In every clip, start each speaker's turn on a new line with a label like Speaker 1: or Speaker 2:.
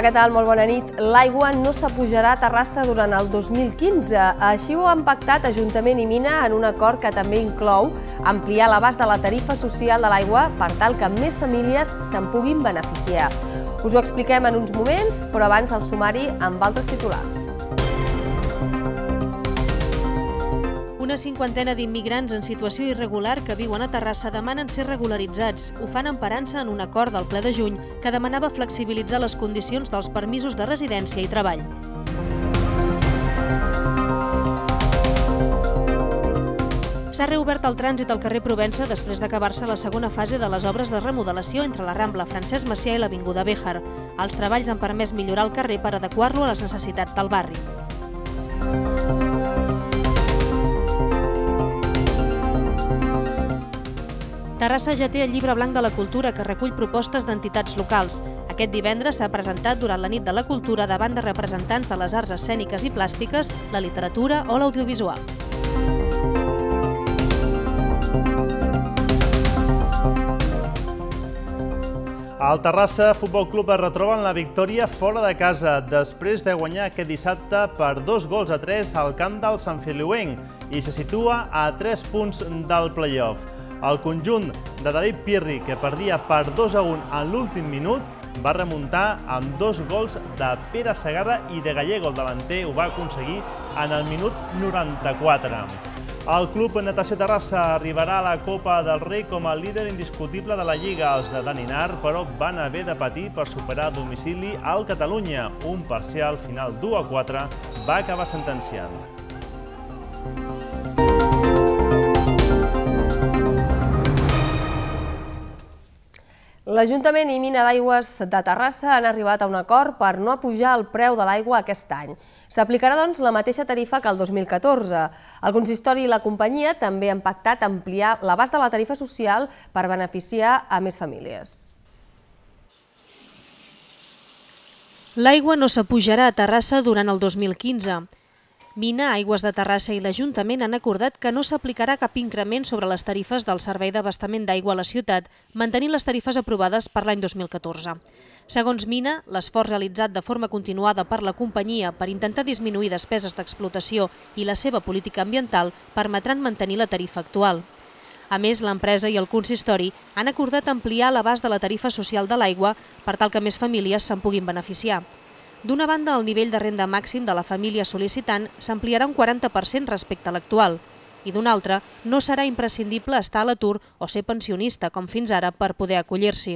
Speaker 1: Hola, què tal? Molt bona nit. L'aigua no s'apujarà a Terrassa durant el 2015. Així ho han pactat Ajuntament i Mina en un acord que també inclou ampliar l'abast de la tarifa social de l'aigua per tal que més famílies se'n puguin beneficiar. Us ho expliquem en uns moments, però abans el
Speaker 2: sumari amb altres titulars. Una cinquantena d'immigrants en situació irregular que viuen a Terrassa demanen ser regularitzats. Ho fan emparant-se en un acord del ple de juny que demanava flexibilitzar les condicions dels permisos de residència i treball. S'ha reobert el trànsit al carrer Provença després d'acabar-se la segona fase de les obres de remodelació entre la Rambla Francesc Macià i l'Avinguda Béjar. Els treballs han permès millorar el carrer per adequar-lo a les necessitats del barri. Terrassa ja té el llibre blanc de la cultura que recull propostes d'entitats locals. Aquest divendres s'ha presentat durant la nit de la cultura davant de representants de les arts escèniques i plàstiques, la literatura o l'audiovisual.
Speaker 3: El Terrassa Futbol Club es retroba en la victòria fora de casa després de guanyar aquest dissabte per dos gols a tres al camp del Sant Filiuenc i se situa a tres punts del play-off. El conjunt de David Pirri, que perdia per 2 a 1 en l'últim minut, va remuntar amb dos gols de Pere Segarra i de Gallego, el davanter ho va aconseguir en el minut 94. El Club Natació Terrassa arribarà a la Copa del Rei com a líder indiscutible de la Lliga. Els de Daninar, però, van haver de patir per superar a domicili al Catalunya. Un parcial final 2 a 4 va acabar sentenciant. Thank you.
Speaker 1: L'Ajuntament i Mina d'Aigües de Terrassa han arribat a un acord per no pujar el preu de l'aigua aquest any. S'aplicarà, doncs, la mateixa tarifa que el 2014. El consistori i la companyia també han pactat ampliar l'abast de la tarifa social per beneficiar a
Speaker 2: més famílies. L'aigua no s'apujarà a Terrassa durant el 2015. Mina, Aigües de Terrassa i l'Ajuntament han acordat que no s'aplicarà cap increment sobre les tarifes del Servei d'Abastament d'Aigua a la ciutat, mantenint les tarifes aprovades per l'any 2014. Segons Mina, l'esforç realitzat de forma continuada per la companyia per intentar disminuir despeses d'explotació i la seva política ambiental permetran mantenir la tarifa actual. A més, l'empresa i el consistori han acordat ampliar l'abast de la tarifa social de l'aigua per tal que més famílies se'n puguin beneficiar. D'una banda, el nivell de renda màxim de la família sol·licitant s'ampliarà un 40% respecte a l'actual i d'una altra, no serà imprescindible estar a l'atur o ser pensionista, com fins ara, per poder acollir-s'hi.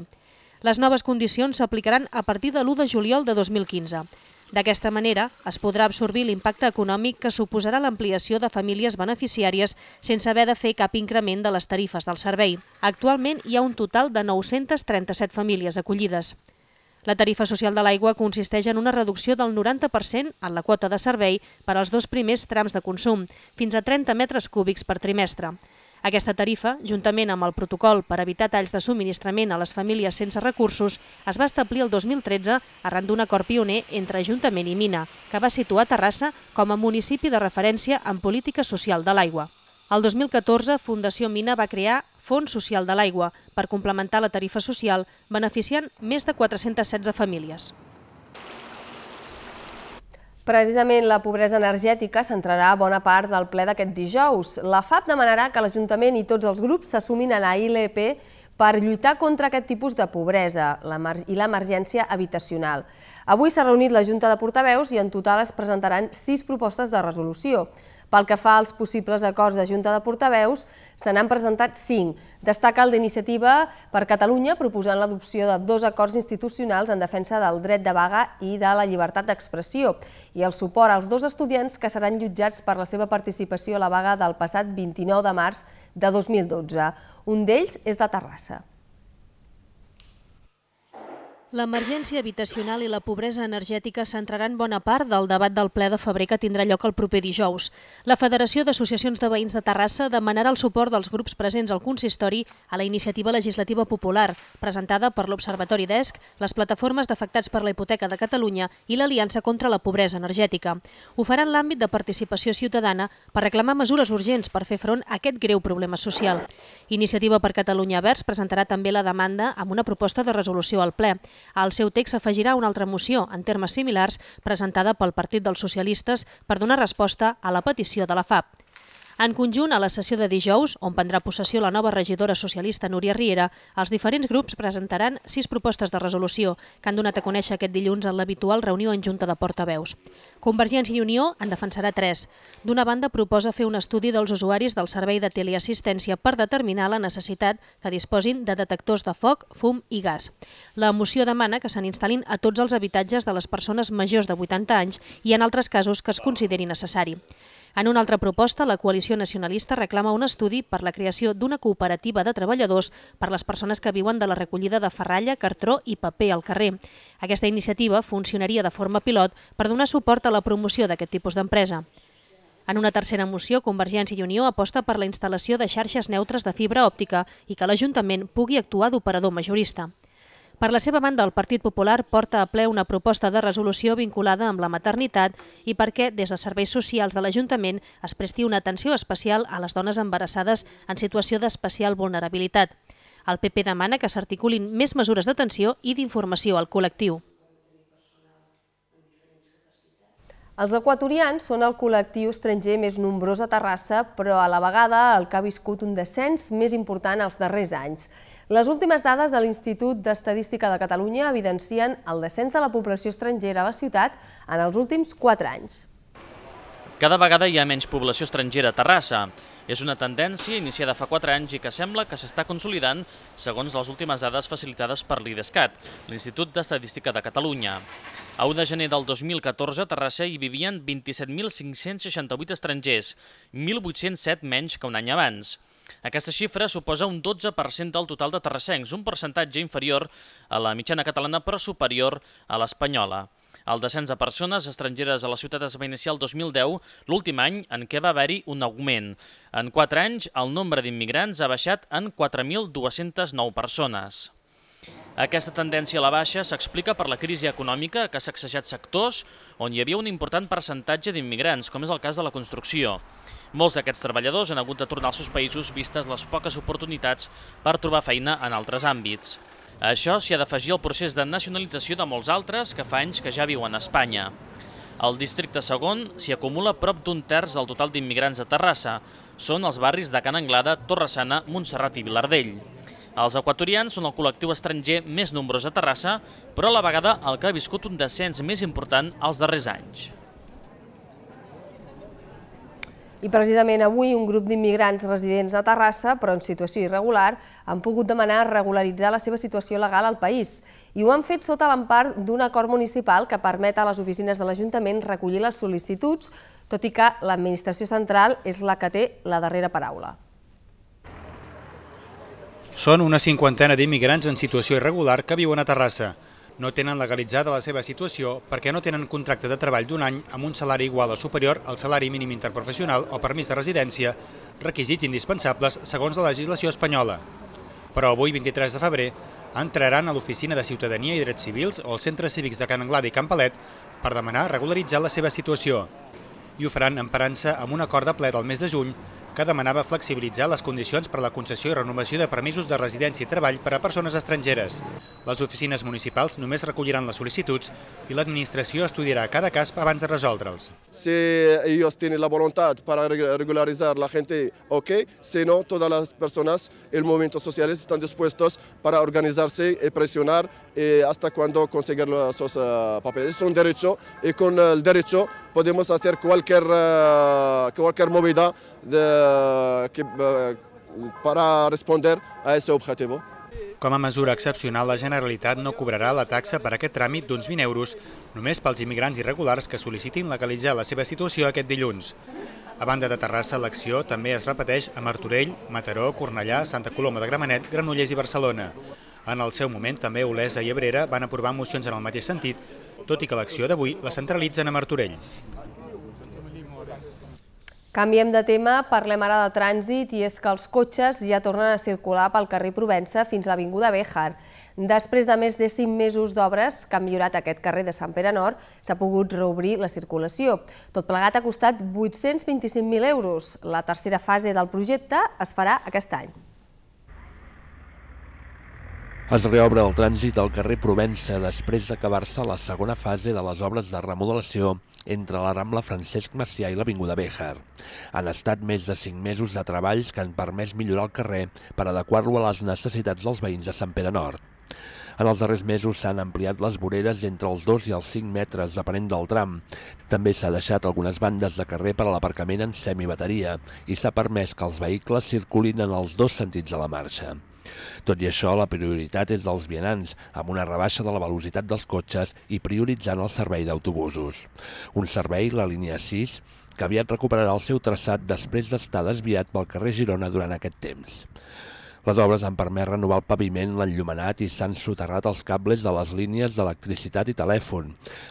Speaker 2: Les noves condicions s'aplicaran a partir de l'1 de juliol de 2015. D'aquesta manera, es podrà absorbir l'impacte econòmic que suposarà l'ampliació de famílies beneficiàries sense haver de fer cap increment de les tarifes del servei. Actualment hi ha un total de 937 famílies acollides. La tarifa social de l'aigua consisteix en una reducció del 90% en la quota de servei per als dos primers trams de consum, fins a 30 metres cúbics per trimestre. Aquesta tarifa, juntament amb el protocol per evitar talls de subministrament a les famílies sense recursos, es va establir el 2013 arran d'un acord pioner entre Ajuntament i Mina, que va situar Terrassa com a municipi de referència en política social de l'aigua. El 2014, Fundació Mina va crear Fons Social de l'Aigua, per complementar la tarifa social, beneficiant més de 416 famílies.
Speaker 1: Precisament la pobresa energètica centrarà bona part del ple d'aquest dijous. La FAP demanarà que l'Ajuntament i tots els grups s'assumin a la ILP per lluitar contra aquest tipus de pobresa i l'emergència habitacional. Avui s'ha reunit la Junta de Portaveus i en total es presentaran sis propostes de resolució. Pel que fa als possibles acords de Junta de Portaveus, se n'han presentat cinc. Destaca el d'Iniciativa per Catalunya, proposant l'adopció de dos acords institucionals en defensa del dret de vaga i de la llibertat d'expressió, i el suport als dos estudiants que seran jutjats per la seva participació a la vaga del passat 29 de març de 2012. Un d'ells és de Terrassa.
Speaker 2: L'emergència habitacional i la pobresa energètica centraran bona part del debat del ple de febrer que tindrà lloc el proper dijous. La Federació d'Associacions de Veïns de Terrassa demanarà el suport dels grups presents al consistori a la iniciativa legislativa popular, presentada per l'Observatori d'ESC, les plataformes d'afectats per la hipoteca de Catalunya i l'Aliança contra la Pobresa Energètica. Ho farà en l'àmbit de participació ciutadana per reclamar mesures urgents per fer front a aquest greu problema social. Iniciativa per Catalunya Verds presentarà també la demanda amb una proposta de resolució al ple. Al seu text s'afegirà una altra moció, en termes similars, presentada pel Partit dels Socialistes per donar resposta a la petició de la FAP. En conjunt, a la sessió de dijous, on prendrà possessió la nova regidora socialista Núria Riera, els diferents grups presentaran sis propostes de resolució que han donat a conèixer aquest dilluns en l'habitual reunió en Junta de Portaveus. Convergència i Unió en defensarà tres. D'una banda, proposa fer un estudi dels usuaris del servei de teleassistència per determinar la necessitat que disposin de detectors de foc, fum i gas. La moció demana que se n'instal·lin a tots els habitatges de les persones majors de 80 anys i en altres casos que es consideri necessari. En una altra proposta, la coalició nacionalista reclama un estudi per la creació d'una cooperativa de treballadors per les persones que viuen de la recollida de ferralla, cartró i paper al carrer. Aquesta iniciativa funcionaria de forma pilot per donar suport a la promoció d'aquest tipus d'empresa. En una tercera moció, Convergència i Unió aposta per la instal·lació de xarxes neutres de fibra òptica i que l'Ajuntament pugui actuar d'operador majorista. Per la seva banda, el Partit Popular porta a ple una proposta de resolució vinculada amb la maternitat i perquè des de serveis socials de l'Ajuntament es presti una atenció especial a les dones embarassades en situació d'especial vulnerabilitat. El PP demana que s'articulin més mesures d'atenció i d'informació al col·lectiu. Els equatorians són el col·lectiu estranger més nombrós a Terrassa,
Speaker 1: però a la vegada el que ha viscut un descens més important els darrers anys. Les últimes dades de l'Institut d'Estadística de Catalunya evidencien el descens de la població estrangera a la ciutat en els últims 4 anys.
Speaker 4: Cada vegada hi ha menys població estrangera a Terrassa. És una tendència iniciada fa 4 anys i que sembla que s'està consolidant segons les últimes dades facilitades per l'IDESCAT, l'Institut d'Estadística de Catalunya. A 1 de gener del 2014, a Terrassa hi vivien 27.568 estrangers, 1.807 menys que un any abans. Aquesta xifra suposa un 12% del total de terrassencs, un percentatge inferior a la mitjana catalana però superior a l'espanyola. El descens de persones estrangeres a la ciutat es va iniciar el 2010, l'últim any en què va haver-hi un augment. En 4 anys, el nombre d'immigrants ha baixat en 4.209 persones. Aquesta tendència a la baixa s'explica per la crisi econòmica que ha sacsejat sectors on hi havia un important percentatge d'immigrants, com és el cas de la construcció. Molts d'aquests treballadors han hagut de tornar als seus països vistes les poques oportunitats per trobar feina en altres àmbits. A això s'hi ha d'afegir el procés de nacionalització de molts altres que fa anys que ja viuen a Espanya. Al districte segon s'hi acumula prop d'un terç del total d'immigrants a Terrassa. Són els barris de Can Anglada, Torresana, Montserrat i Vilardell. Els equatorians són el col·lectiu estranger més nombrós a Terrassa, però a la vegada el que ha viscut un descens més important els darrers anys.
Speaker 1: I precisament avui un grup d'immigrants residents a Terrassa, però en situació irregular, han pogut demanar regularitzar la seva situació legal al país. I ho han fet sota l'empart d'un acord municipal que permet a les oficines de l'Ajuntament recollir les sol·licituds, tot i que l'administració central és la que té la darrera paraula.
Speaker 5: Són una cinquantena d'immigrants en situació irregular que viuen a Terrassa. No tenen legalitzada la seva situació perquè no tenen contracte de treball d'un any amb un salari igual o superior al salari mínim interprofessional o permís de residència, requisits indispensables segons la legislació espanyola. Però avui, 23 de febrer, entraran a l'Oficina de Ciutadania i Drets Civils o als centres cívics de Can Anglada i Can Palet per demanar regularitzar la seva situació. I ho faran emparant-se amb un acord de ple del mes de juny que demanava flexibilitzar les condicions per a la concessió i renovació de permisos de residència i treball per a persones estrangeres. Les oficines municipals només recolliran les sol·licituds i l'administració estudiarà cada cas abans de resoldre'ls.
Speaker 6: Si ells tenen la voluntat per regularitzar la gent, ok, si no, persones, els moviments socials estan dispostos per organitzar-se i pressionar fins eh, quan aconseguir els seus eh, papers. És un dret i con el dret podem fer qualsevol movida de, que, per a respondre a ese objectiu. Com a mesura
Speaker 5: excepcional, la Generalitat no cobrarà la taxa per aquest tràmit d'uns 20 euros, només pels immigrants irregulars que sol·licitin legalitzar la seva situació aquest dilluns. A banda de Terrassa, l'acció també es repeteix a Martorell, Mataró, Cornellà, Santa Coloma de Gramenet, Granollers i Barcelona. En el seu moment, també Olesa i Abrera van aprovar mocions en el mateix sentit, tot i que l'acció d'avui la centralitzen a Martorell.
Speaker 1: Canviem de tema, parlem ara de trànsit i és que els cotxes ja tornen a circular pel carrer Provença fins a l'Avinguda Béjar. Després de més de 5 mesos d'obres que han millorat aquest carrer de Sant Pere Nord, s'ha pogut reobrir la circulació. Tot plegat ha costat 825.000 euros. La tercera fase del projecte es farà aquest any.
Speaker 7: Es reobre el trànsit al carrer Provença després d'acabar-se la segona fase de les obres de remodelació entre la Rambla Francesc Macià i l'Avinguda Béjar. Han estat més de cinc mesos de treballs que han permès millorar el carrer per adequar-lo a les necessitats dels veïns de Sant Pere Nord. En els darrers mesos s'han ampliat les voreres entre els 2 i els 5 metres, depenent del tram. També s'ha deixat algunes bandes de carrer per a l'aparcament en semibateria i s'ha permès que els vehicles circulin en els dos sentits de la marxa. Tot i això, la prioritat és dels vianants, amb una rebaixa de la velocitat dels cotxes i prioritzant el servei d'autobusos. Un servei, la línia 6, que aviat recuperarà el seu traçat després d'estar desviat pel carrer Girona durant aquest temps. Les obres han permès renovar el paviment, l'enllumenat i s'han soterrat els cables de les línies d'electricitat i telèfon.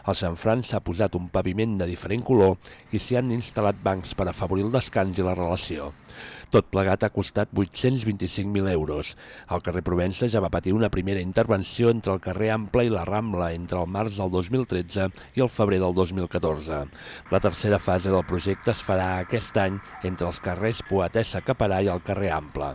Speaker 7: Al Sant Fran s'ha posat un paviment de diferent color i s'hi han instal·lat bancs per afavorir el descans i la relació. Tot plegat ha costat 825.000 euros. El carrer Provença ja va patir una primera intervenció entre el carrer Ample i la Rambla entre el març del 2013 i el febrer del 2014. La tercera fase del projecte es farà aquest any entre els carrers Poetessa Caparà i el carrer Ample.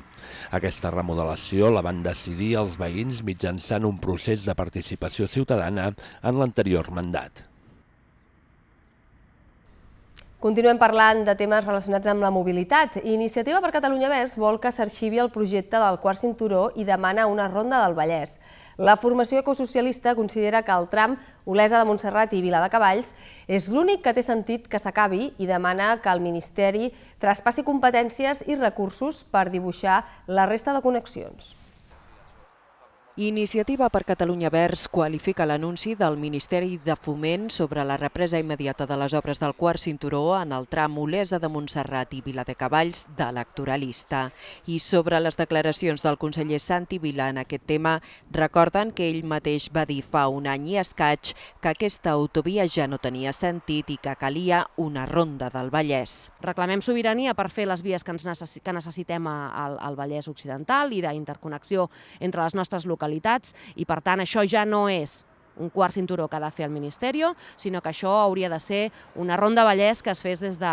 Speaker 7: Aquesta remodelació la van decidir els veïns mitjançant un procés de participació ciutadana en l'anterior mandat.
Speaker 1: Continuem parlant de temes relacionats amb la mobilitat. Iniciativa per Catalunya Verds vol que s'arxivi el projecte del quart cinturó i demana una ronda del Vallès. La formació ecosocialista considera que el tram Olesa de Montserrat i Vila de Cavalls és l'únic que té sentit que s'acabi i demana que el Ministeri traspassi competències i recursos per dibuixar la resta de connexions.
Speaker 6: Iniciativa per Catalunya Verds qualifica l'anunci del Ministeri de Foment sobre la represa immediata de les obres del quart cinturó en el tram Olesa de Montserrat i Viladecavalls d'electoralista. I sobre les declaracions del conseller Santi Vila en aquest tema, recorden que ell mateix va dir fa un any i escaig que aquesta autovia ja no tenia sentit i que calia una ronda del Vallès. Reclamem sobirania per fer les vies que,
Speaker 2: necessitem al, al Vallès Occidental i d'interconnexió entre les nostres localitats irregularitats i, per tant, això ja no és un quart cinturó que ha de fer el Ministeri, sinó que això hauria de ser una ronda Vallès que es fes des de,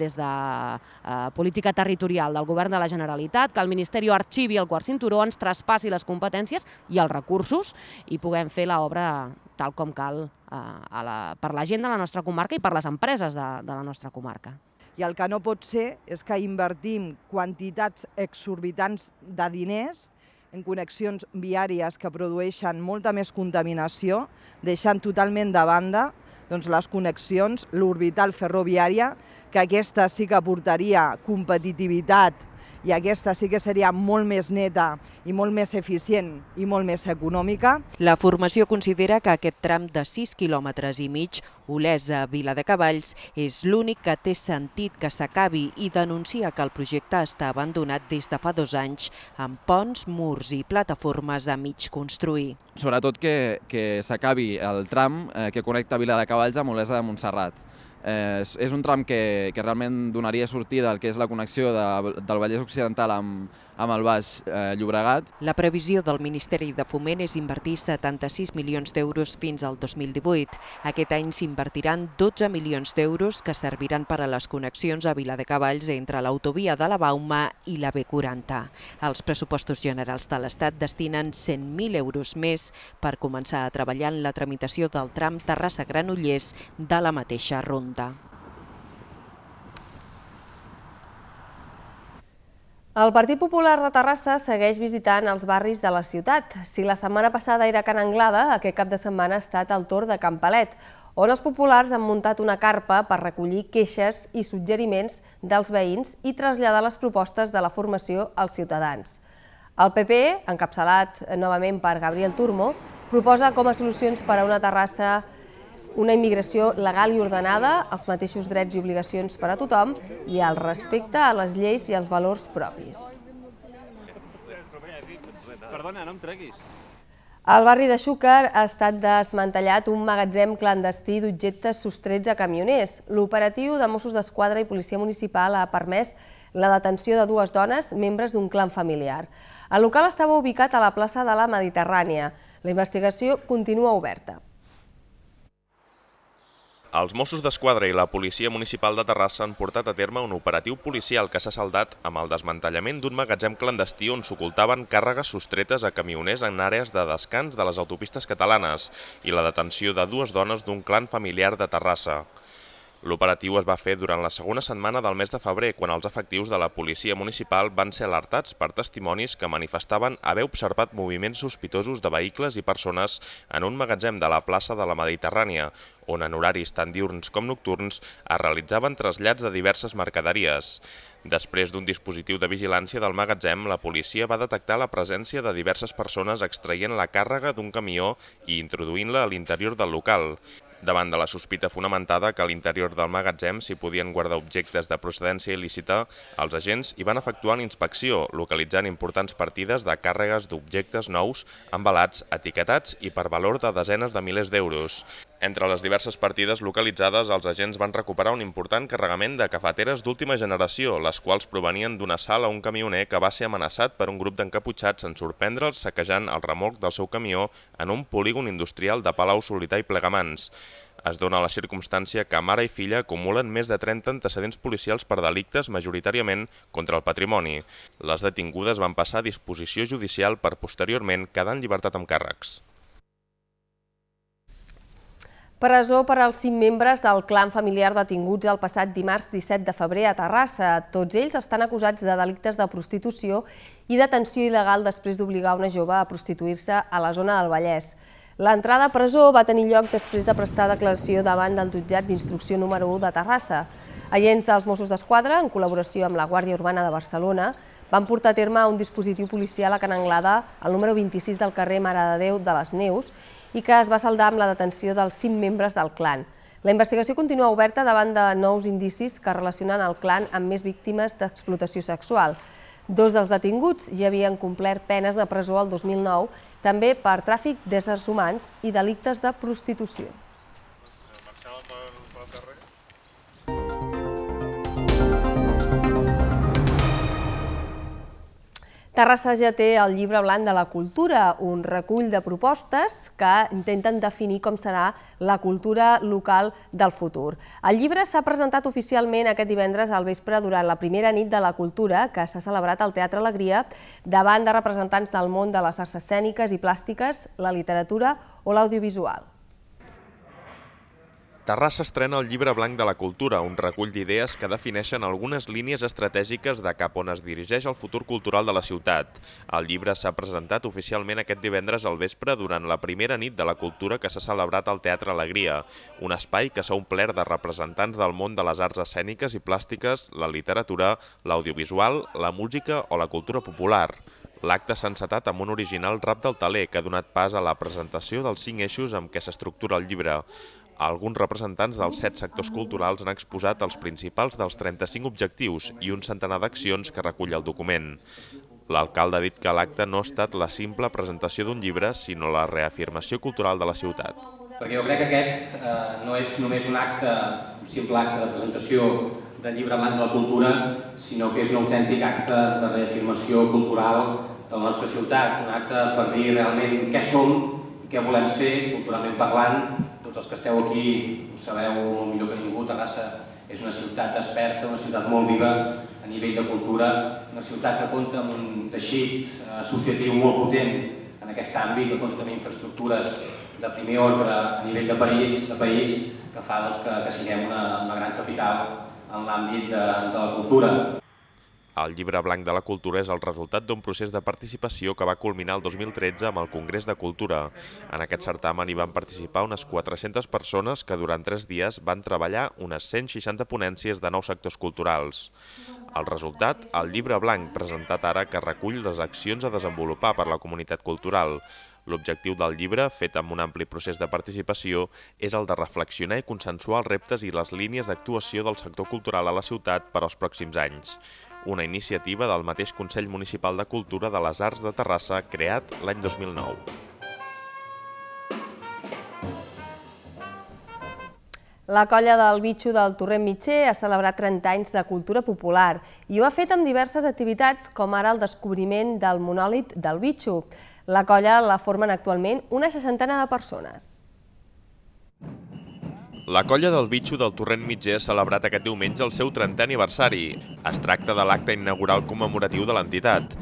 Speaker 2: des de eh, política territorial del govern de la Generalitat, que el Ministeri arxivi el quart cinturó, ens traspassi les competències i els recursos i puguem fer l'obra tal com cal eh, a la, per la gent de la nostra comarca i per les empreses de, de la nostra comarca.
Speaker 6: I el que no pot ser és que invertim quantitats exorbitants de diners en connexions viàries que produeixen molta més contaminació, deixant totalment de banda doncs, les connexions, l'orbital ferroviària, que aquesta sí que aportaria competitivitat i aquesta sí que seria molt més neta i molt més eficient i molt més econòmica. La formació considera que aquest tram de 6 quilòmetres i mig, Olesa-Vila de Cavalls, és l'únic que té sentit que s'acabi i denuncia que el projecte està abandonat des de fa dos anys, amb ponts, murs i plataformes a mig
Speaker 8: construir. Sobretot que, que s'acabi el tram eh, que connecta Vila de Cavalls amb Olesa de
Speaker 9: Montserrat Eh, és un tram que, que realment donaria sortida al que és la connexió de, del Vallès Occidental amb, amb el Baix eh, Llobregat.
Speaker 6: La previsió del Ministeri de Foment és invertir 76 milions d'euros fins al 2018. Aquest any s'invertiran 12 milions d'euros que serviran per a les connexions a Viladecavalls entre l'autovia de la Bauma i la B40. Els pressupostos generals de l'Estat destinen 100.000 euros més per començar a treballar en la tramitació del tram Terrassa-Granollers de la mateixa ronda.
Speaker 1: El Partit Popular de Terrassa segueix visitant els barris de la ciutat. Si la setmana passada era Can Anglada, aquest cap de setmana ha estat el torn de Can Palet, on els populars han muntat una carpa per recollir queixes i suggeriments dels veïns i traslladar les propostes de la formació als ciutadans. El PP, encapçalat novament per Gabriel Turmo, proposa com a solucions per a una terrassa una immigració legal i ordenada, els mateixos drets i obligacions per a tothom i el respecte a les lleis i els
Speaker 2: valors propis. Perdona, no em treguis.
Speaker 1: Al barri de Xúcar ha estat desmantellat un magatzem clandestí d'objectes sostrets a camioners. L'operatiu de Mossos d'Esquadra i Policia Municipal ha permès la detenció de dues dones, membres d'un clan familiar. El local estava ubicat a la plaça de la Mediterrània. La investigació continua oberta.
Speaker 8: Els Mossos d'Esquadra i la Policia Municipal de Terrassa han portat a terme un operatiu policial que s'ha saldat amb el desmantellament d'un magatzem clandestí on s'ocultaven càrregues sostretes a camioners en àrees de descans de les autopistes catalanes i la detenció de dues dones d'un clan familiar de Terrassa. L'operatiu es va fer durant la segona setmana del mes de febrer, quan els efectius de la policia municipal van ser alertats per testimonis que manifestaven haver observat moviments sospitosos de vehicles i persones en un magatzem de la plaça de la Mediterrània, on en horaris tant diurns com nocturns es realitzaven trasllats de diverses mercaderies. Després d'un dispositiu de vigilància del magatzem, la policia va detectar la presència de diverses persones extraient la càrrega d'un camió i introduint-la a l'interior del local davant de la sospita fonamentada que a l'interior del magatzem s'hi podien guardar objectes de procedència il·lícita, els agents hi van efectuar una inspecció, localitzant importants partides de càrregues d'objectes nous, embalats, etiquetats i per valor de desenes de milers d'euros. Entre les diverses partides localitzades, els agents van recuperar un important carregament de cafeteres d'última generació, les quals provenien d'una sala a un camioner que va ser amenaçat per un grup d'encaputxats en sorprendre'ls saquejant el remolc del seu camió en un polígon industrial de Palau Solità i Plegamans. Es dona la circumstància que mare i filla acumulen més de 30 antecedents policials per delictes majoritàriament contra el patrimoni. Les detingudes van passar a disposició judicial per posteriorment quedar en llibertat amb càrrecs.
Speaker 1: Presó per als cinc membres del clan familiar detinguts el passat dimarts 17 de febrer a Terrassa. Tots ells estan acusats de delictes de prostitució i detenció il·legal després d'obligar una jove a prostituir-se a la zona del Vallès. L'entrada a presó va tenir lloc després de prestar declaració davant del jutjat d'instrucció número 1 de Terrassa. Agents dels Mossos d'Esquadra, en col·laboració amb la Guàrdia Urbana de Barcelona, van portar a terme un dispositiu policial a Can Anglada, al número 26 del carrer Mare de Déu de les Neus, i que es va saldar amb la detenció dels cinc membres del clan. La investigació continua oberta davant de nous indicis que relacionen el clan amb més víctimes d'explotació sexual. Dos dels detinguts ja havien complert penes de presó el 2009, també per tràfic d'éssers humans i delictes de prostitució. Terrassa ja té el llibre blanc de la cultura, un recull de propostes que intenten definir com serà la cultura local del futur. El llibre s'ha presentat oficialment aquest divendres al vespre durant la primera nit de la cultura que s'ha celebrat al Teatre Alegria davant de representants del món de les arts escèniques i plàstiques, la literatura o l'audiovisual.
Speaker 8: Terrassa estrena el llibre blanc de la cultura, un recull d'idees que defineixen algunes línies estratègiques de cap on es dirigeix el futur cultural de la ciutat. El llibre s'ha presentat oficialment aquest divendres al vespre durant la primera nit de la cultura que s'ha celebrat al Teatre Alegria, un espai que s'ha omplert de representants del món de les arts escèniques i plàstiques, la literatura, l'audiovisual, la música o la cultura popular. L'acte s'ha encetat amb un original rap del taler que ha donat pas a la presentació dels cinc eixos amb què s'estructura el llibre alguns representants dels set sectors culturals han exposat els principals dels 35 objectius i un centenar d'accions que recull el document. L'alcalde ha dit que l'acte no ha estat la simple presentació d'un llibre, sinó la reafirmació cultural de la ciutat.
Speaker 10: Perquè jo crec que aquest eh, no és només un acte, un simple acte de presentació de llibre blanc de la cultura, sinó que és un autèntic acte de reafirmació cultural de la nostra ciutat, un acte per dir realment què som, què volem ser, culturalment parlant, tots els que esteu aquí ho sabeu molt millor que ningú, Terrassa és una ciutat desperta, una ciutat molt viva a nivell de cultura, una ciutat que compta amb un teixit eh, associatiu molt potent en aquest àmbit, que compta amb infraestructures de primer ordre a nivell de París, de país, que fa doncs, que, que siguem una, una gran capital en l'àmbit de, de la cultura.
Speaker 8: El llibre blanc de la cultura és el resultat d'un procés de participació que va culminar el 2013 amb el Congrés de Cultura. En aquest certamen hi van participar unes 400 persones que durant tres dies van treballar unes 160 ponències de nous sectors culturals. El resultat, el llibre blanc presentat ara que recull les accions a desenvolupar per la comunitat cultural, L'objectiu del llibre, fet amb un ampli procés de participació, és el de reflexionar i consensuar els reptes i les línies d'actuació del sector cultural a la ciutat per als pròxims anys una iniciativa del mateix Consell Municipal de Cultura de les Arts de Terrassa creat l'any 2009.
Speaker 1: La colla del Bitxo del Torrent Mitxer ha celebrat 30 anys de cultura popular i ho ha fet amb diverses activitats, com ara el descobriment del monòlit del Bitxo. La colla la formen actualment una seixantena de persones.
Speaker 8: La colla del bitxo del Torrent Mitger ha celebrat aquest diumenge el seu 30è aniversari. Es tracta de l'acte inaugural commemoratiu de l'entitat.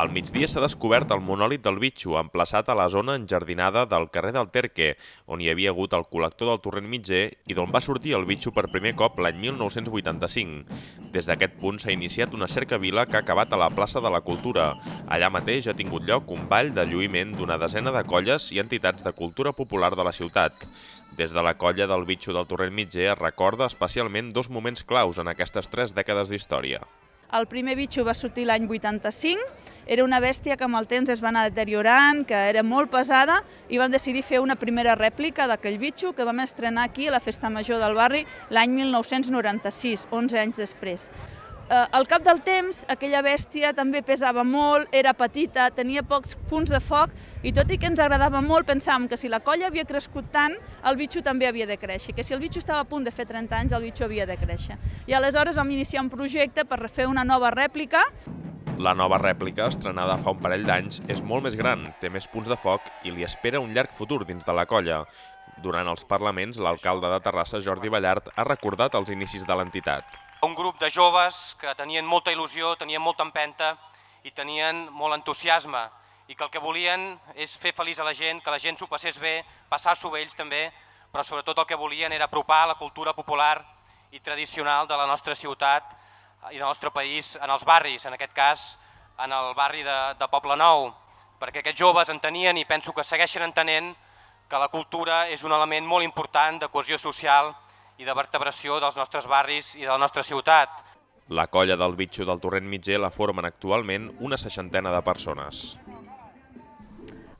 Speaker 8: Al migdia s'ha descobert el monòlit del bitxo, emplaçat a la zona enjardinada del carrer del Terque, on hi havia hagut el col·lector del Torrent Mitger i d'on va sortir el bitxo per primer cop l'any 1985. Des d'aquest punt s'ha iniciat una cerca vila que ha acabat a la plaça de la Cultura. Allà mateix ha tingut lloc un ball de lluïment d'una desena de colles i entitats de cultura popular de la ciutat. Des de la colla del bitxo del torrent mitger es recorda especialment dos moments claus en aquestes tres dècades d'història.
Speaker 2: El primer bitxo va sortir l'any 85, era una bèstia que amb el temps es va anar deteriorant, que era molt pesada, i van decidir fer una primera rèplica d'aquell bitxo que vam estrenar aquí a la Festa Major del barri l'any 1996, 11 anys després. Eh, al cap del temps, aquella bèstia també pesava molt, era petita, tenia pocs punts de foc i tot i que ens agradava molt, pensàvem que si la colla havia crescut tant, el bitxo també havia de créixer, que si el bitxo estava a punt de fer 30 anys, el bitxo havia de créixer. I aleshores vam iniciar un projecte per refer una nova rèplica.
Speaker 8: La nova rèplica, estrenada fa un parell d'anys, és molt més gran, té més punts de foc i li espera un llarg futur dins de la colla. Durant els parlaments, l'alcalde de Terrassa, Jordi Ballart, ha recordat els inicis de l'entitat
Speaker 10: un grup de joves que tenien molta il·lusió, tenien molta empenta i tenien molt entusiasme i que el que volien és fer feliç a la gent, que la gent s'ho passés bé, passar-s'ho bé ells també, però sobretot el que volien era apropar la cultura popular i tradicional de la nostra ciutat i del nostre país en els barris, en aquest cas en el barri de, de Poble Nou, perquè aquests joves entenien i penso que segueixen entenent que la cultura és un element molt important de cohesió social i i de vertebració dels nostres barris i de la nostra ciutat.
Speaker 8: La colla del bitxo del torrent mitger la formen actualment una seixantena de persones.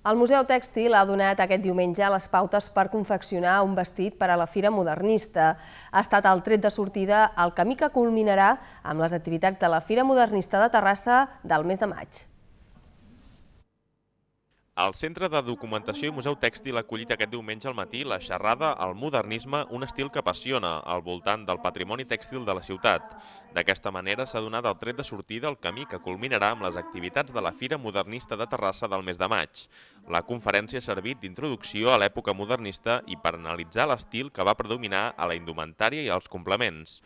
Speaker 1: El Museu Tèxtil ha donat aquest diumenge les pautes per confeccionar un vestit per a la Fira Modernista. Ha estat el tret de sortida el camí que culminarà amb les activitats de la Fira Modernista de Terrassa del mes de maig.
Speaker 8: Al Centre de Documentació i Museu Tèxtil ha acollit aquest diumenge al matí la xerrada al modernisme, un estil que apassiona al voltant del patrimoni tèxtil de la ciutat. D'aquesta manera s'ha donat el tret de sortida al camí que culminarà amb les activitats de la Fira Modernista de Terrassa del mes de maig. La conferència ha servit d'introducció a l'època modernista i per analitzar l'estil que va predominar a la indumentària i als complements.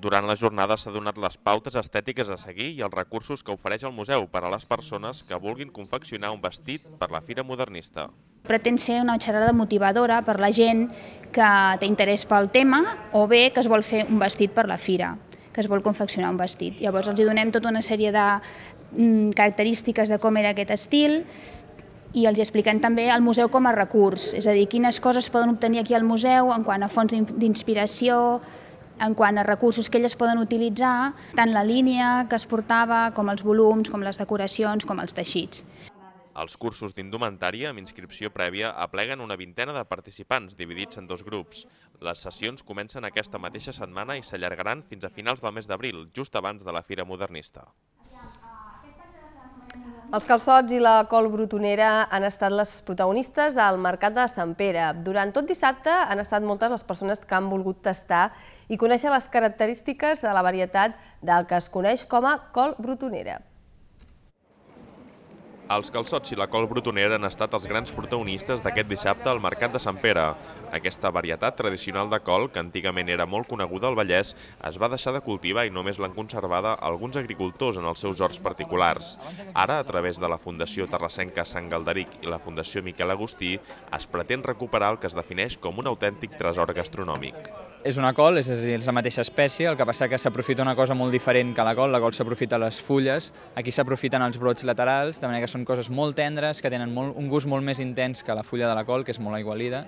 Speaker 8: Durant la jornada s'ha donat les pautes estètiques a seguir i els recursos que ofereix el museu per a les persones que vulguin confeccionar un vestit per la Fira Modernista.
Speaker 2: Pretén ser una xerrada motivadora per la gent que té interès pel tema o bé que es vol fer un vestit per la Fira que es vol confeccionar un vestit. Llavors els hi donem tota una sèrie de mm, característiques de com era aquest estil, i els expliquem també el museu com a recurs, és a dir, quines coses poden obtenir aquí al museu en quant a fonts d'inspiració, en quant a recursos que elles poden utilitzar, tant la línia que es portava, com els volums, com les decoracions, com els teixits.
Speaker 8: Els cursos d'indumentària amb inscripció prèvia apleguen una vintena de participants, dividits en dos grups. Les sessions comencen aquesta mateixa setmana i s'allargaran fins a finals del mes d'abril, just abans de la Fira Modernista.
Speaker 1: Els calçots i la col brutonera han estat les protagonistes al Mercat de Sant Pere. Durant tot dissabte han estat moltes les persones que han volgut tastar i conèixer les característiques de la varietat del que es coneix com a col brotonera.
Speaker 8: Els calçots i la col brotonera han estat els grans protagonistes d'aquest dissabte al Mercat de Sant Pere. Aquesta varietat tradicional de col, que antigament era molt coneguda al Vallès, es va deixar de cultivar i només l'han conservada alguns agricultors en els seus horts particulars. Ara, a través de la Fundació Terrassenca Sant Galderic i la Fundació Miquel Agustí, es pretén recuperar el que es defineix com un autèntic tresor gastronòmic
Speaker 9: és una col, és a dir, és la mateixa espècie, el que passa que s'aprofita una cosa molt diferent que la col, la col s'aprofita les fulles, aquí s'aprofiten els brots laterals, de manera que són amb coses molt tendres, que tenen molt, un gust molt més intens que la fulla de la col, que és molt aigualida,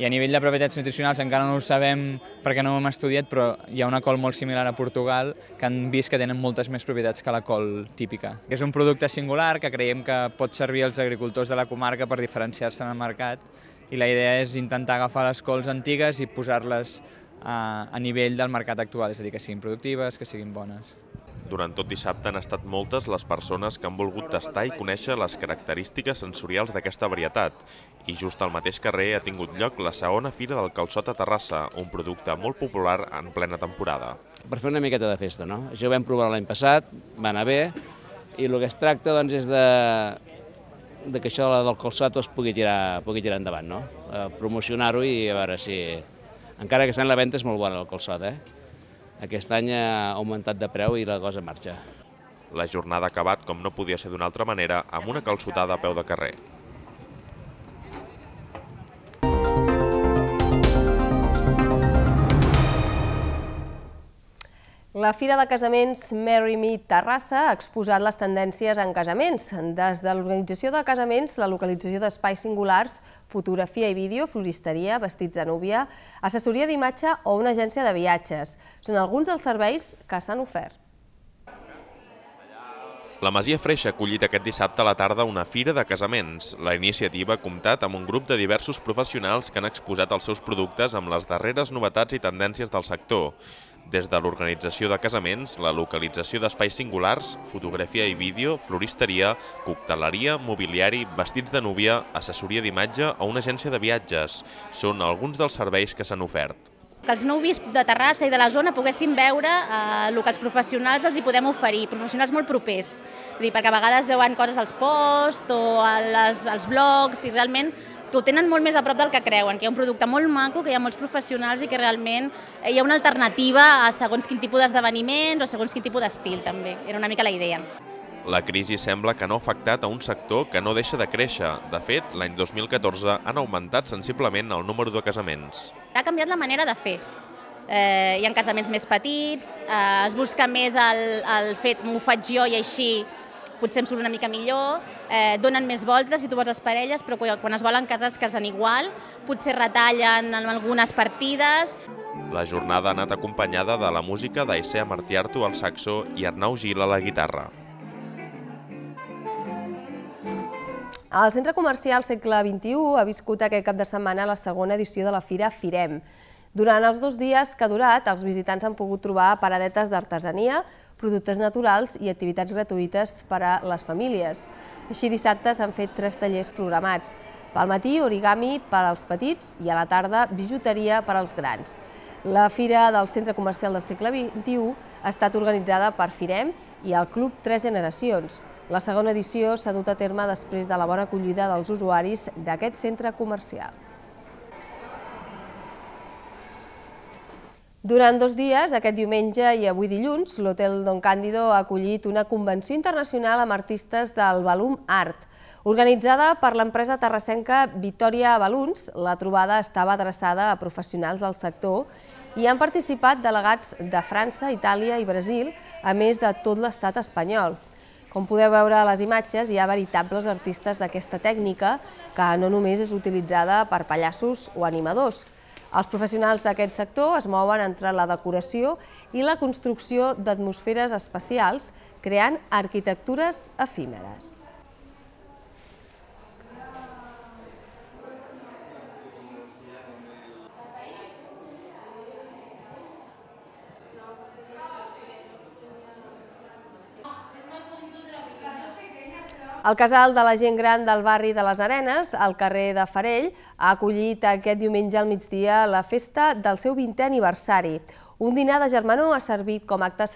Speaker 9: i a nivell de propietats nutricionals encara no ho sabem perquè no ho hem estudiat, però hi ha una col molt similar a Portugal que han vist que tenen moltes més propietats que la col típica. És un producte singular que creiem que pot servir als agricultors de la comarca per diferenciar-se en el mercat i la idea és intentar agafar les cols antigues i posar-les a, eh, a nivell del mercat actual, és a dir, que siguin productives, que siguin bones.
Speaker 8: Durant tot dissabte han estat moltes les persones que han volgut tastar i conèixer les característiques sensorials d'aquesta varietat. I just al mateix carrer ha tingut lloc la segona Fira del Calçot a Terrassa, un producte molt
Speaker 9: popular en plena temporada. Per fer una miqueta de festa, no? Això ho vam provar l'any passat, va anar bé, i el que es tracta doncs, és de, de que això del calçot es pugui tirar, pugui tirar endavant, no? Eh, promocionar-ho i a veure si... Encara que està en la venda és molt
Speaker 4: bona el calçot, eh? Aquest any ha augmentat de preu i la cosa marxa.
Speaker 8: La jornada ha acabat, com no podia ser d'una altra manera, amb una calçotada a peu de carrer.
Speaker 1: La Fira de Casaments Mary Me Terrassa ha exposat les tendències en casaments. Des de l'organització de casaments, la localització d'espais singulars, fotografia i vídeo, floristeria, vestits de núvia, assessoria d'imatge o una agència de viatges. Són alguns dels serveis que s'han ofert.
Speaker 8: La Masia Freixa ha acollit aquest dissabte a la tarda una fira de casaments. La iniciativa ha comptat amb un grup de diversos professionals que han exposat els seus productes amb les darreres novetats i tendències del sector des de l'organització de casaments, la localització d'espais singulars, fotografia i vídeo, floristeria, cocteleria, mobiliari, vestits de núvia, assessoria d'imatge o una agència de viatges. Són alguns dels serveis que s'han ofert
Speaker 2: que els nouvis de Terrassa i de la zona poguessin veure eh, el que els professionals els hi podem oferir, professionals molt propers, dir, perquè a vegades veuen coses als posts o als blogs i realment que ho tenen molt més a prop del que creuen, que hi ha un producte molt maco, que hi ha molts professionals i que realment eh, hi ha una alternativa a segons quin tipus d'esdeveniments o segons quin tipus d'estil també. Era una mica la idea.
Speaker 8: La crisi sembla que no ha afectat a un sector que no deixa de créixer. De fet, l'any 2014 han augmentat sensiblement el número de casaments.
Speaker 2: Ha canviat la manera de fer. Eh, hi ha casaments més petits, eh, es busca més el, el fet m'ho faig jo i així potser em surt una mica millor, eh, donen més voltes si tu vols les parelles, però quan es volen casar es casen igual, potser retallen en algunes partides.
Speaker 8: La jornada ha anat acompanyada de la música d'Aisea Martiarto al saxo i Arnau Gil a la guitarra.
Speaker 1: El Centre Comercial Segle XXI ha viscut aquest cap de setmana la segona edició de la Fira Firem. Durant els dos dies que ha durat, els visitants han pogut trobar paradetes d'artesania, productes naturals i activitats gratuïtes per a les famílies. Així dissabte s'han fet tres tallers programats. Pel matí, origami per als petits i a la tarda, bijuteria per als grans. La Fira del Centre Comercial del segle XXI ha estat organitzada per Firem i el Club Tres Generacions. La segona edició s'ha dut a terme després de la bona acollida dels usuaris d'aquest centre comercial. Durant dos dies, aquest diumenge i avui dilluns, l'Hotel Don Càndido ha acollit una convenció internacional amb artistes del Balum Art. Organitzada per l'empresa terrassenca Vitoria Baluns, la trobada estava adreçada a professionals del sector i han participat delegats de França, Itàlia i Brasil, a més de tot l'estat espanyol. Com podeu veure a les imatges, hi ha veritables artistes d'aquesta tècnica que no només és utilitzada per pallassos o animadors, els professionals d'aquest sector es mouen entre la decoració i la construcció d'atmosferes especials, creant arquitectures efímeres. El casal de la gent gran del barri de les Arenes, al carrer de Farell, ha acollit aquest diumenge al migdia la festa del seu 20è aniversari. Un dinar de germanor ha servit com a acte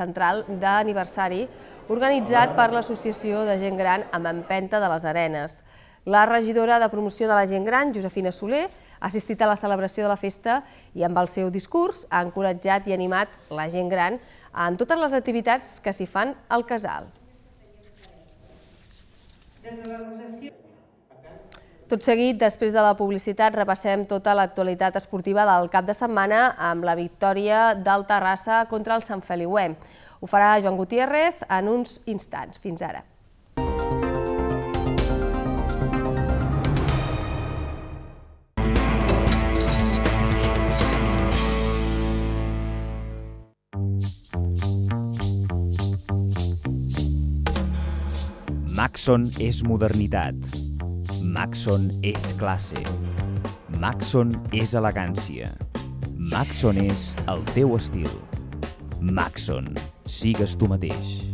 Speaker 1: central d'aniversari organitzat per l'Associació de Gent Gran amb empenta de les Arenes. La regidora de promoció de la gent gran, Josefina Soler, ha assistit a la celebració de la festa i amb el seu discurs ha encoratjat i animat la gent gran en totes les activitats que s'hi fan al casal. Tot seguit, després de la publicitat, repassem tota l'actualitat esportiva del cap de setmana amb la victòria del Terrassa contra el Sant Feliuem. Ho farà Joan Gutiérrez en uns instants. Fins ara.
Speaker 9: Maxon és modernitat. Maxon és classe. Maxon és elegància. Maxon és el teu estil. Maxon, sigues tu mateix.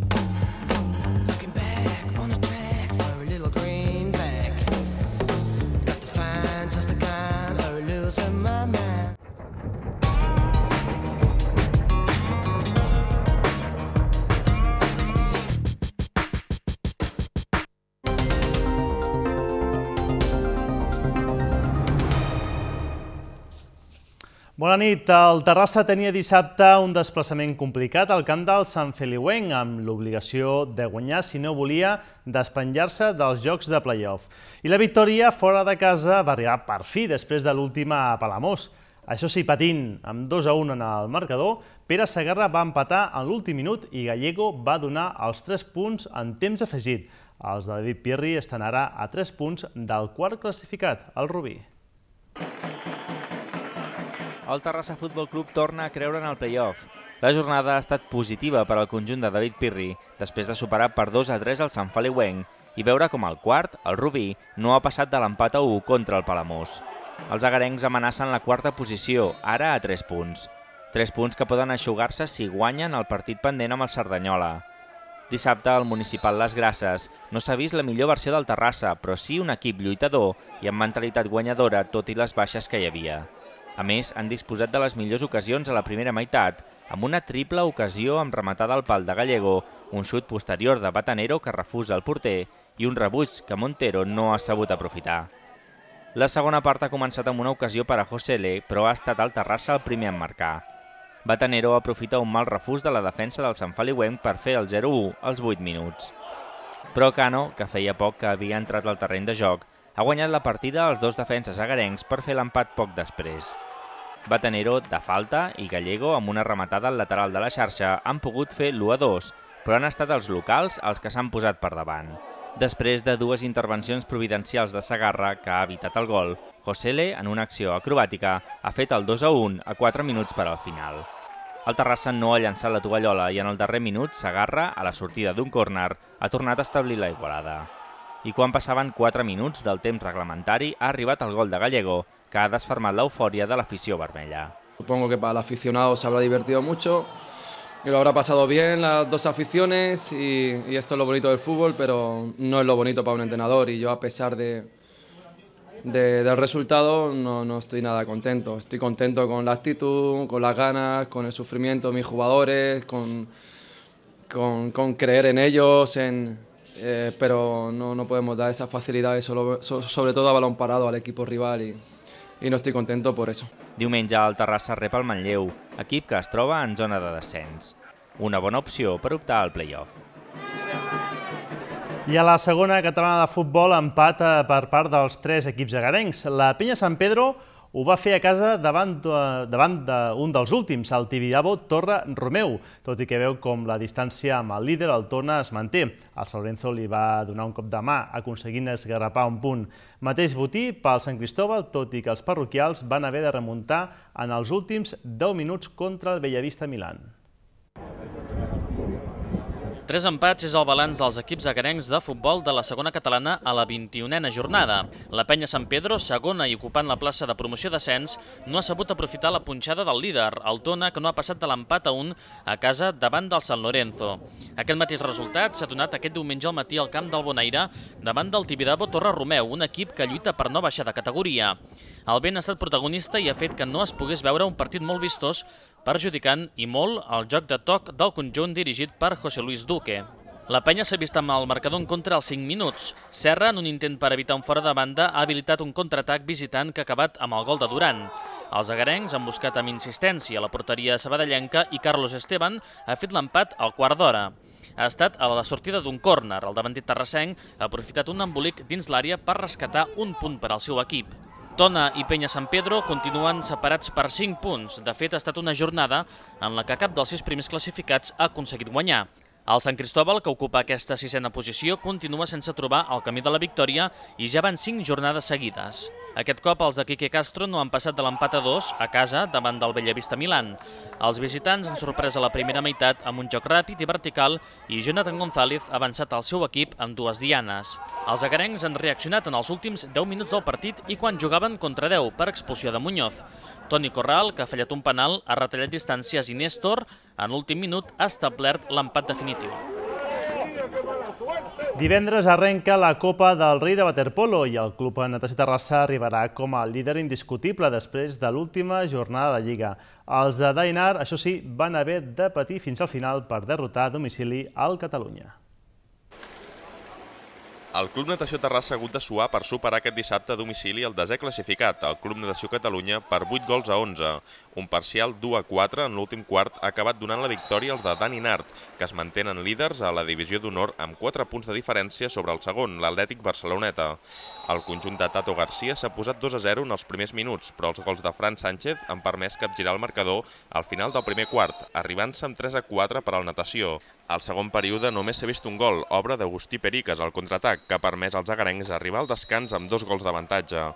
Speaker 3: nit. El Terrassa tenia dissabte un desplaçament complicat al camp del Sant Feliueng, amb l'obligació de guanyar si no volia despenjar-se dels jocs de playoff. I la victòria fora de casa va arribar per fi després de l'última a Palamós. Això sí, patint amb 2 a 1 en el marcador, Pere Sagarra va empatar en l'últim minut i Gallego va donar els 3 punts en temps afegit. Els de David Pirri estan ara a 3 punts del quart
Speaker 9: classificat, el Rubí el Terrassa Futbol Club torna a creure en el playoff. La jornada ha estat positiva per al conjunt de David Pirri, després de superar per 2 a 3 el Sant Feliuenc i veure com el quart, el Rubí, no ha passat de l'empat a 1 contra el Palamós. Els agarencs amenacen la quarta posició, ara a 3 punts. 3 punts que poden aixugar-se si guanyen el partit pendent amb el Cerdanyola. Dissabte, al municipal Les Grasses, no s'ha vist la millor versió del Terrassa, però sí un equip lluitador i amb mentalitat guanyadora, tot i les baixes que hi havia. A més, han disposat de les millors ocasions a la primera meitat, amb una triple ocasió amb rematada al pal de Gallego, un xut posterior de Batanero que refusa el porter i un rebuig que Montero no ha sabut aprofitar. La segona part ha començat amb una ocasió per a Josele, però ha estat el Terrassa el primer en marcar. Batanero aprofita un mal refús de la defensa del Sant Feliuenc per fer el 0-1 als 8 minuts. Però Cano, que feia poc que havia entrat al terreny de joc, ha guanyat la partida als dos defenses agarencs per fer l'empat poc després. Batanero de falta i Gallego amb una rematada al lateral de la xarxa han pogut fer l'1-2, però han estat els locals els que s'han posat per davant. Després de dues intervencions providencials de Sagarra que ha evitat el gol, Josele, en una acció acrobàtica, ha fet el 2-1 a 4 minuts per al final. El Terrassa no ha llançat la tovallola i en el darrer minut Sagarra, a la sortida d'un córner, ha tornat a establir la igualada. Y cuán pasaban 4 minutos del tiempo reglamentari ha arribat el gol de Gallego, que ha desfermat euforia de la afición vermella. Supongo que para el aficionado se habrá divertido mucho, que lo habrá pasado bien las dos aficiones y, esto es lo bonito del fútbol, pero no es lo bonito para un entrenador y yo a pesar de, del resultado no, estoy nada contento. Estoy contento con la actitud, con las ganas, con el sufrimiento de mis jugadores, con, con creer en ellos, en, eh, pero no, no, podemos dar esas facilidades, solo, sobre todo a balón parado al equipo rival y, i no estic contento per això. Diumenge el Terrassa rep el Manlleu, equip que es troba en zona de descens. Una bona opció per optar al playoff.
Speaker 3: I a la segona catalana de futbol empat eh, per part dels tres equips agarencs. La Penya Sant Pedro ho va fer a casa davant d'un dels últims, el Tibidabo Torre Romeu, tot i que veu com la distància amb el líder, el Torna, es manté. El San Lorenzo li va donar un cop de mà, aconseguint esgarrapar un punt. Mateix botí pel Sant Cristóbal, tot i que els parroquials van haver de remuntar en els últims 10 minuts contra el Bellavista Milan. Tres empats
Speaker 4: és el balanç dels equips agarencs de futbol de la segona catalana a la 21a jornada. La penya Sant Pedro, segona i ocupant la plaça de promoció d'ascens, no ha sabut aprofitar la punxada del líder, el Tona, que no ha passat de l'empat a un a casa davant del San Lorenzo. Aquest mateix resultat s'ha donat aquest diumenge al matí al camp del Bonaire davant del Tibidabo Torre Romeu, un equip que lluita per no baixar de categoria. El vent ha estat protagonista i ha fet que no es pogués veure un partit molt vistós perjudicant i molt el joc de toc del conjunt dirigit per José Luis Duque. La penya s'ha vist amb el marcador en contra als 5 minuts. Serra, en un intent per evitar un fora de banda, ha habilitat un contraatac visitant que ha acabat amb el gol de Duran. Els agarencs han buscat amb insistència la porteria sabadellenca i Carlos Esteban ha fet l'empat al quart d'hora. Ha estat a la sortida d'un córner. El davantit terrassenc ha aprofitat un embolic dins l'àrea per rescatar un punt per al seu equip. Tona i Penya San Pedro continuen separats per 5 punts. De fet, ha estat una jornada en la que cap dels sis primers classificats ha aconseguit guanyar. El Sant Cristòbal, que ocupa aquesta sisena posició, continua sense trobar el camí de la victòria i ja van cinc jornades seguides. Aquest cop els de Quique Castro no han passat de l'empat a dos a casa davant del Bellavista Milan. Els visitants han sorprès a la primera meitat amb un joc ràpid i vertical i Jonathan González ha avançat al seu equip amb dues dianes. Els agarencs han reaccionat en els últims 10 minuts del partit i quan jugaven contra 10 per expulsió de Muñoz. Toni Corral, que ha fallat un penal, ha retallat distàncies i Néstor, en l'últim minut, ha establert l'empat definitiu.
Speaker 3: Divendres arrenca la Copa del Rei de Waterpolo i el club Natació Terrassa arribarà com a líder indiscutible després de l'última jornada de Lliga. Els de Dainar, això sí, van haver de patir fins al final per derrotar a domicili al Catalunya.
Speaker 8: El Club Natació Terrassa ha hagut de suar per superar aquest dissabte a domicili el desè classificat, el Club Natació Catalunya, per 8 gols a 11. Un parcial 2 a 4 en l'últim quart ha acabat donant la victòria als de Dani Nart, que es mantenen líders a la divisió d'honor amb 4 punts de diferència sobre el segon, l'Atlètic Barceloneta. El conjunt de Tato Garcia s'ha posat 2 a 0 en els primers minuts, però els gols de Fran Sánchez han permès capgirar el marcador al final del primer quart, arribant-se amb 3 a 4 per al natació. Al segon període només s'ha vist un gol, obra d'Agustí Periques al contraatac, que ha permès als agarencs arribar al descans amb dos gols d'avantatge.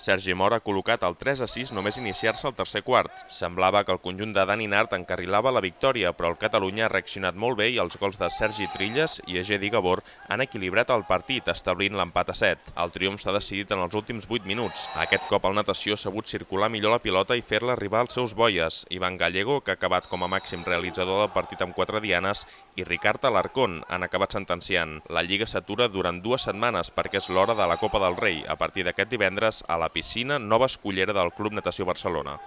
Speaker 8: Sergi Mora col·locat al 3 a 6 només iniciar-se al tercer quart. Semblava que el conjunt de Dani Nart encarrilava la victòria, però el Catalunya ha reaccionat molt bé i els gols de Sergi Trilles i Egedi Gabor han equilibrat el partit, establint l'empat a 7. El triomf s'ha decidit en els últims 8 minuts. Aquest cop el Natació ha sabut circular millor la pilota i fer-la arribar als seus boies. Ivan Gallego, que ha acabat com a màxim realitzador del partit amb 4 dianes, i Ricard Alarcón han acabat sentenciant. La Lliga s'atura durant dues setmanes perquè és l'hora de la Copa del Rei, a partir d'aquest divendres a la piscina nova escollera del Club Natació Barcelona.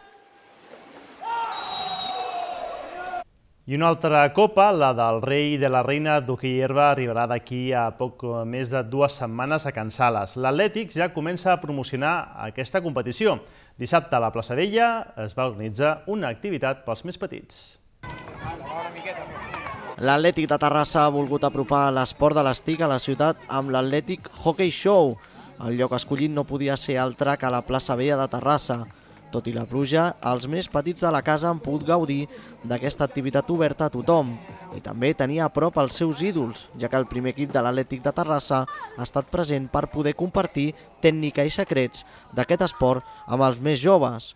Speaker 3: I una altra copa, la del rei i de la reina d'hoquei herba, arribarà d'aquí a poc més de dues setmanes a Can Sales. L'Atlètic ja comença a promocionar aquesta competició. Dissabte a la plaça Vella es va organitzar una activitat pels més petits. L'Atlètic de Terrassa ha volgut apropar
Speaker 11: l'esport de l'estic a la ciutat amb l'Atlètic Hockey Show, el lloc escollit no podia ser altre que la plaça Vella de Terrassa. Tot i la pluja, els més petits de la casa han pogut gaudir d'aquesta activitat oberta a tothom i també tenia a prop els seus ídols, ja que el primer equip de l'Atlètic de Terrassa ha estat present per poder compartir tècnica i secrets d'aquest esport amb els més joves.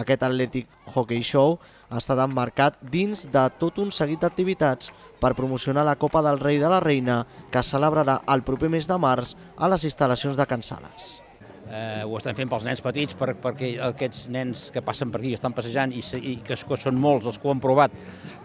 Speaker 11: Aquest Atlètic Hockey Show ha estat emmarcat dins de tot un seguit d'activitats per promocionar la Copa del Rei de la Reina que es celebrarà el proper mes de març a les instal·lacions de Can Sales
Speaker 9: eh, ho estan fent pels nens petits per, perquè aquests nens que passen per aquí, que estan passejant i, i que són molts els que ho han provat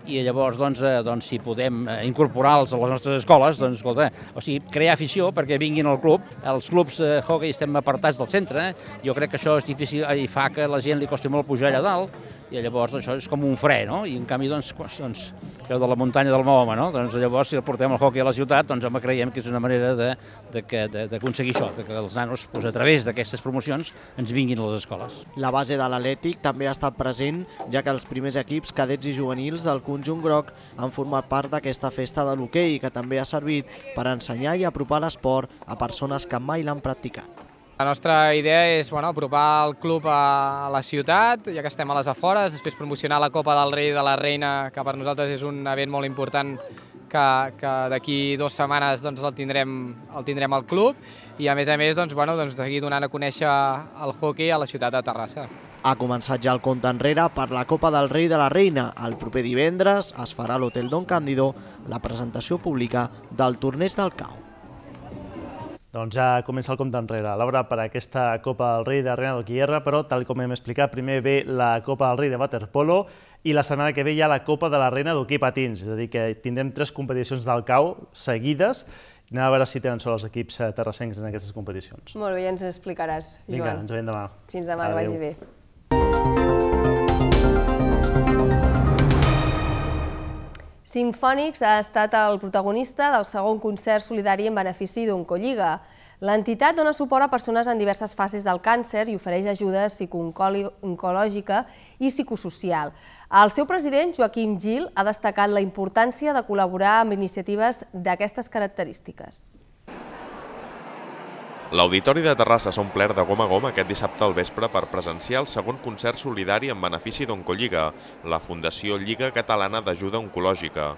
Speaker 9: i llavors doncs, eh, doncs si podem eh, incorporar-los a les nostres escoles, doncs escolta, eh, o sigui, crear afició perquè vinguin al club, els clubs eh, hockey estem apartats del centre, eh? jo crec que això és difícil eh, i fa que la gent li costi molt pujar allà dalt i llavors doncs, això és com un fre, no? I en canvi, doncs, doncs veu de la muntanya del Mahoma, no? Doncs llavors, si el portem el hockey a la ciutat, doncs home, creiem que és una manera d'aconseguir això, de que els nanos, doncs, a través d'aquestes
Speaker 11: promocions, ens vinguin a les escoles. La base de l'Atlètic també ha estat present, ja que els primers equips cadets i juvenils del conjunt groc han format part d'aquesta festa de l'hoquei, que també ha servit per ensenyar i apropar l'esport a persones que mai l'han practicat.
Speaker 10: La nostra idea és bueno, apropar el club a la ciutat, ja que estem a les afores, després promocionar la Copa del Rei i de la Reina, que per nosaltres és un event molt important que, que d'aquí dues setmanes doncs, el, tindrem, el tindrem al club i a més a més doncs, bueno, doncs, seguir donant a conèixer el hockey a la ciutat de Terrassa.
Speaker 11: Ha començat ja el compte enrere per la Copa del Rei de la Reina. El proper divendres es farà a l'Hotel Don Càndido la presentació pública del torneig del Cau.
Speaker 3: Doncs ja comença el compte enrere. L'hora per a aquesta Copa del Rei de Renado Quierra, però tal com hem explicat, primer ve la Copa del Rei de Waterpolo i la setmana que ve hi ha la Copa de la Reina d'Hockey Patins, és a dir, que tindrem tres competicions del cau seguides Anem a veure si tenen sols els equips eh, terrassencs en aquestes competicions.
Speaker 1: Molt bé, ja ens explicaràs, Joan. Vinga, ens veiem demà. Fins demà, Adeu. que vagi bé. Simfònics ha estat el protagonista del segon concert solidari en benefici d'Oncolliga. L'entitat dona suport a persones en diverses fases del càncer i ofereix ajuda psico-oncològica i psicosocial. El seu president, Joaquim Gil, ha destacat la importància de col·laborar amb iniciatives d'aquestes
Speaker 2: característiques.
Speaker 8: L'Auditori de Terrassa s'ha omplert de gom a gom aquest dissabte al vespre per presenciar el segon concert solidari en benefici d'Oncolliga, la Fundació Lliga Catalana d'Ajuda Oncològica.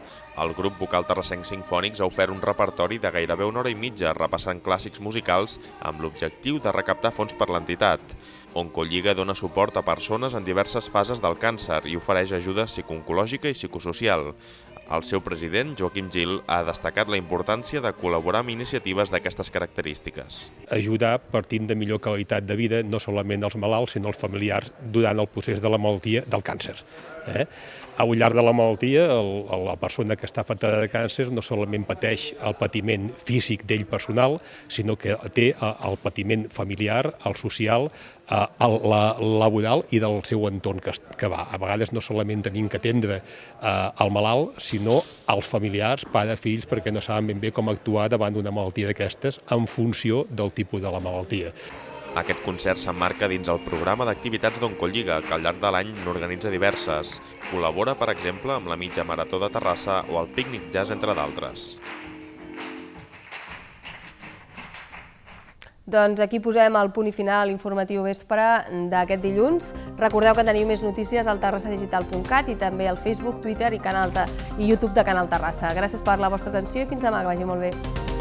Speaker 8: El grup vocal terrassenc Sinfònics ha ofert un repertori de gairebé una hora i mitja repassant clàssics musicals amb l'objectiu de recaptar fons per l'entitat. Oncolliga dona suport a persones en diverses fases del càncer i ofereix ajuda psiconcològica i psicosocial. El seu president, Joaquim Gil, ha destacat la importància de col·laborar amb iniciatives d'aquestes característiques.
Speaker 7: Ajudar partint de millor qualitat de vida, no solament als malalts, sinó als familiars, durant el procés de la malaltia del càncer. Eh? Al llarg de la malaltia, el, la persona que està afectada de càncer no solament pateix el patiment físic d'ell personal, sinó que té eh, el patiment familiar, el social, a eh, el, la, laboral i del seu entorn que, que va. A vegades no solament tenim que atendre eh, el malalt, sinó els familiars, pare, fills, perquè no saben ben bé com actuar davant d'una malaltia d'aquestes en funció del tipus de la malaltia. Aquest
Speaker 8: concert s'emmarca dins el programa d'activitats d'Oncolliga, que al llarg de l'any n'organitza diverses. Col·labora, per exemple, amb la mitja marató de Terrassa o el pícnic jazz, entre d'altres.
Speaker 1: Doncs aquí posem el punt i final informatiu vespre d'aquest dilluns. Recordeu que teniu més notícies al terrassadigital.cat i també al Facebook, Twitter i, i YouTube de Canal Terrassa. Gràcies per la vostra atenció i fins demà, que vagi molt bé.